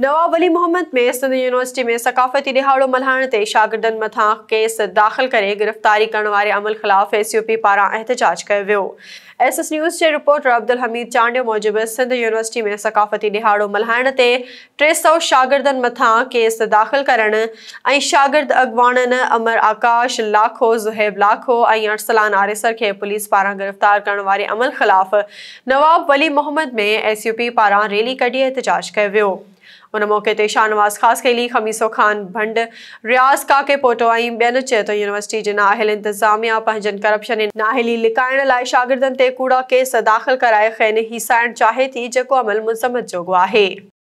नवाब अली मोहम्मद में सिंध यूनिवर्सिटी में सकाफती दिहाड़ो मल्हाइण शागिर्दनि मथा केस दाख़िल कर गिरफ़्तारी करण अमल ख़िलाफ़ एस यू पी पारा एहतजाज किया एस एस न्यूज़ के रिपोर्टर अब्दुल हमीद चांडियो मूजिबि सिंध यूनिवर्सिटी में सकाफ़ती दिहाड़ो मल्हाइण ते टे सौ शागिर्द मथा केस दाख़िल करण ऐं शागिर्द अॻुवाणनि अमर आकाश लाखो ज़ुहैब लाखो ऐं अरसलान आरेसर खे पुलिस पारा गिरफ़्तार करे अमल ख़िलाफ़ नवाब अली मोहम्मद में एस यू पी पारा रैली कढी एहतजाज कयो उन मौक़े से शाहनवाज़ ख़ासि खेली ख़मीसो ख़ान भंड रियाज़ काके आई बेन चे तो यूनिवर्सिटी के नाहिल इंतज़ामिया पंहिंजनि करप्शन नाहली लिकायण लाइ कूड़ा केस दाख़िल कराए खैन हिसाइण चाहे थी जो अमल मुज़मत जोगो है